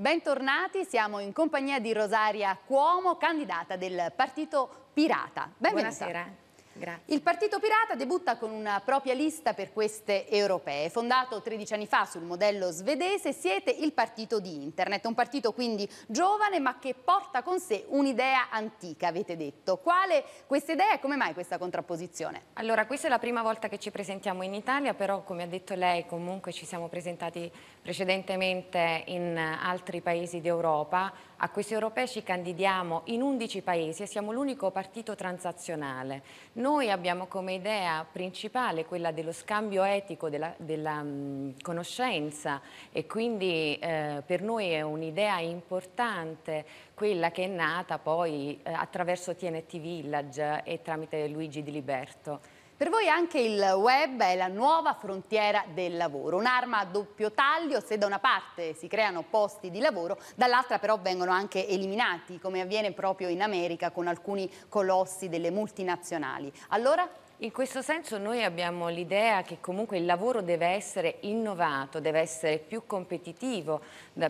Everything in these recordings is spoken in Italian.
Bentornati, siamo in compagnia di Rosaria Cuomo, candidata del Partito Pirata. Benvenuta. Buonasera. Grazie. Il Partito Pirata debutta con una propria lista per queste europee. Fondato 13 anni fa sul modello svedese, siete il partito di Internet. Un partito quindi giovane ma che porta con sé un'idea antica, avete detto. Quale questa idea e come mai questa contrapposizione? Allora, questa è la prima volta che ci presentiamo in Italia, però come ha detto lei comunque ci siamo presentati precedentemente in altri paesi d'Europa. A questi europei ci candidiamo in 11 paesi e siamo l'unico partito transazionale noi abbiamo come idea principale quella dello scambio etico della, della mh, mm, conoscenza e quindi eh, per noi è un'idea importante quella che è nata poi eh, attraverso TNT Village e tramite Luigi Di Liberto. Per voi anche il web è la nuova frontiera del lavoro, un'arma a doppio taglio se da una parte si creano posti di lavoro, dall'altra però vengono anche eliminati, come avviene proprio in America con alcuni colossi delle multinazionali. Allora in questo senso noi abbiamo l'idea che comunque il lavoro deve essere innovato, deve essere più competitivo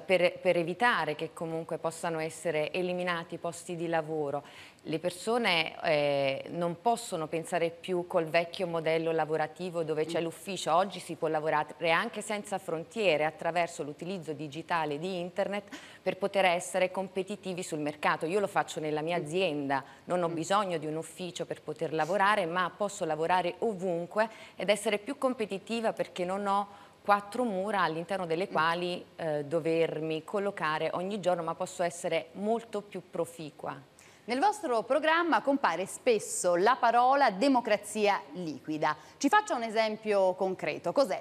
per, per, evitare che comunque possano essere eliminati i posti di lavoro le persone eh, non possono pensare più col vecchio modello lavorativo dove c'è mm. l'ufficio, oggi si può lavorare anche senza frontiere attraverso l'utilizzo digitale di internet per poter essere competitivi sul mercato. Io lo faccio nella mia mm. azienda, non ho mm. bisogno di un ufficio per poter lavorare ma posso lavorare ovunque ed essere più competitiva perché non ho quattro mura all'interno delle quali eh, dovermi collocare ogni giorno ma posso essere molto più proficua. Nel vostro programma compare spesso la parola democrazia liquida. Ci faccia un esempio concreto, cos'è?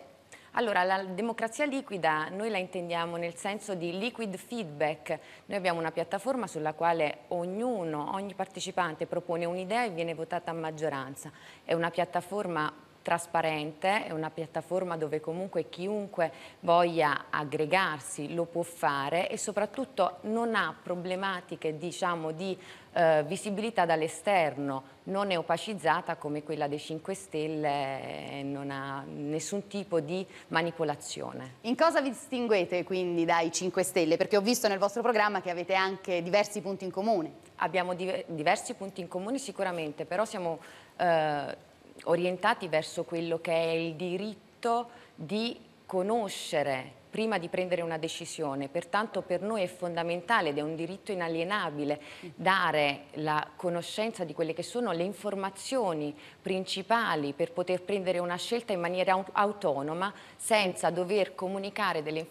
Allora, la democrazia liquida noi la intendiamo nel senso di liquid feedback. Noi abbiamo una piattaforma sulla quale ognuno, ogni partecipante propone un'idea e viene votata a maggioranza. È una piattaforma trasparente, è una piattaforma dove comunque chiunque voglia aggregarsi lo può fare e soprattutto non ha problematiche diciamo, di eh, visibilità dall'esterno, non è opacizzata come quella dei 5 Stelle, non ha nessun tipo di manipolazione. In cosa vi distinguete quindi dai 5 Stelle? Perché ho visto nel vostro programma che avete anche diversi punti in comune. Abbiamo diversi punti in comune sicuramente, però siamo... Eh, orientati verso quello che è il diritto di conoscere prima di prendere una decisione. Pertanto per noi è fondamentale ed è un diritto inalienabile dare la conoscenza di quelle che sono le informazioni principali per poter prendere una scelta in maniera autonoma senza dover comunicare delle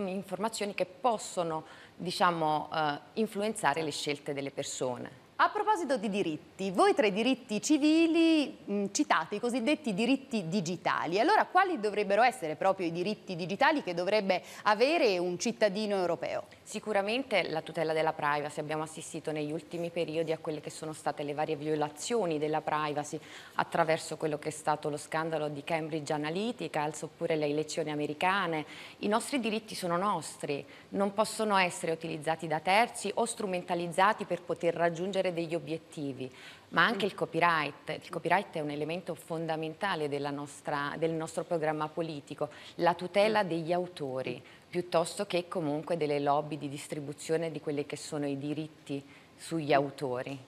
informazioni che possono diciamo, eh, influenzare le scelte delle persone. A proposito di diritti, voi tra i diritti civili mh, citate i cosiddetti diritti digitali. Allora quali dovrebbero essere proprio i diritti digitali che dovrebbe avere un cittadino europeo? Sicuramente la tutela della privacy. Abbiamo assistito negli ultimi periodi a quelle che sono state le varie violazioni della privacy attraverso quello che è stato lo scandalo di Cambridge Analytica, oppure le elezioni americane. I nostri diritti sono nostri, non possono essere utilizzati da terzi o strumentalizzati per poter raggiungere degli obiettivi, ma anche il copyright. Il copyright è un elemento fondamentale nostra, del nostro programma politico, la tutela degli autori piuttosto che comunque delle lobby di distribuzione di quelli che sono i diritti sugli autori.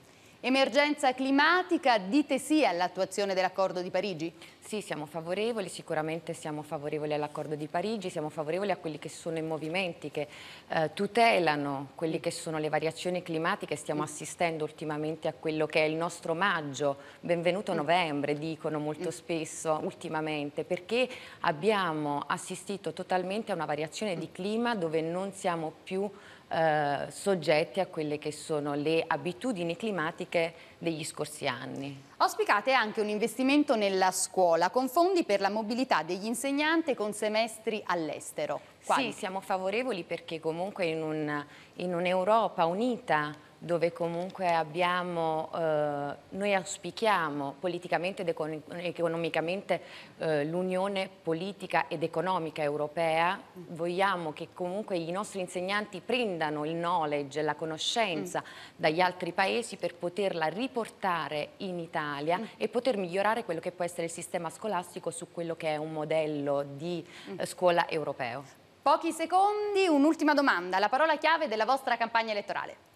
Emergenza climatica, dite sì all'attuazione dell'accordo di Parigi? Sì, siamo favorevoli, sicuramente siamo favorevoli all'accordo di Parigi, siamo favorevoli a quelli che sono i movimenti che eh, tutelano quelle che sono le variazioni climatiche, stiamo mm. assistendo ultimamente a quello che è il nostro maggio, benvenuto mm. novembre, dicono molto mm. spesso ultimamente, perché abbiamo assistito totalmente a una variazione di clima dove non siamo più eh, soggetti a quelle che sono le abitudini climatiche anche degli scorsi anni. Auspicate anche un investimento nella scuola con fondi per la mobilità degli insegnanti con semestri all'estero. Sì, siamo favorevoli perché comunque in un'Europa un unita dove comunque abbiamo, eh, noi auspichiamo politicamente ed economicamente eh, l'unione politica ed economica europea, vogliamo che comunque i nostri insegnanti prendano il knowledge, la conoscenza mm. dagli altri paesi per poterla riportare in Italia Italia e poter migliorare quello che può essere il sistema scolastico su quello che è un modello di mm. eh, scuola europeo. Pochi secondi, un'ultima domanda, la parola chiave della vostra campagna elettorale.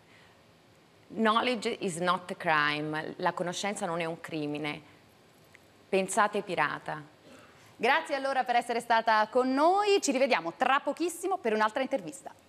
Knowledge is not a crime, la conoscenza non è un crimine. Pensate pirata. Grazie allora per essere stata con noi, ci rivediamo tra pochissimo per un'altra intervista.